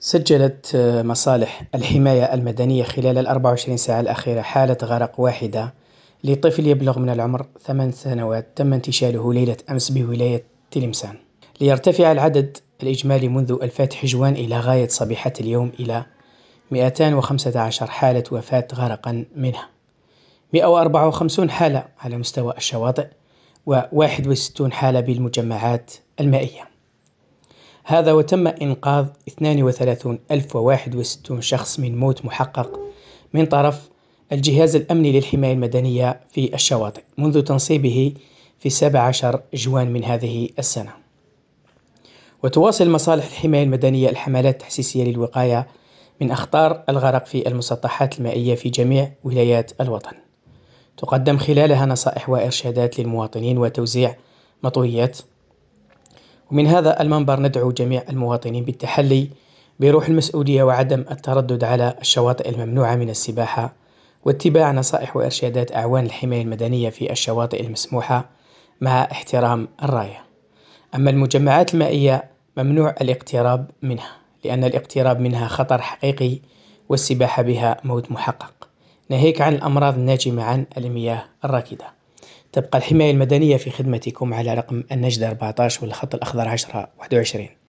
سجلت آه، مصالح الحماية المدنية خلال ال 24 ساعة الأخيرة حالة غرق واحدة لطفل يبلغ من العمر ثمان سنوات تم انتشاله ليلة أمس بولاية تلمسان ليرتفع العدد الإجمالي منذ الفاتح جوان إلى غاية صبيحة اليوم إلى 215 حالة وفاة غرقا منها 154 حالة على مستوى الشواطئ و 61 حالة بالمجمعات المائية هذا وتم إنقاذ 32061 شخص من موت محقق من طرف الجهاز الأمني للحماية المدنية في الشواطئ منذ تنصيبه في 17 جوان من هذه السنة وتواصل مصالح الحماية المدنية الحملات التحسيسية للوقاية من أخطار الغرق في المسطحات المائية في جميع ولايات الوطن تقدم خلالها نصائح وإرشادات للمواطنين وتوزيع مطويات ومن هذا المنبر ندعو جميع المواطنين بالتحلي بروح المسؤولية وعدم التردد على الشواطئ الممنوعة من السباحة واتباع نصائح وإرشادات أعوان الحماية المدنية في الشواطئ المسموحة مع احترام الراية أما المجمعات المائية ممنوع الاقتراب منها لأن الاقتراب منها خطر حقيقي والسباحة بها موت محقق ناهيك عن الأمراض الناجمة عن المياه الراكدة تبقى الحماية المدنية في خدمتكم على رقم النجدة 14 والخط الأخضر 10 21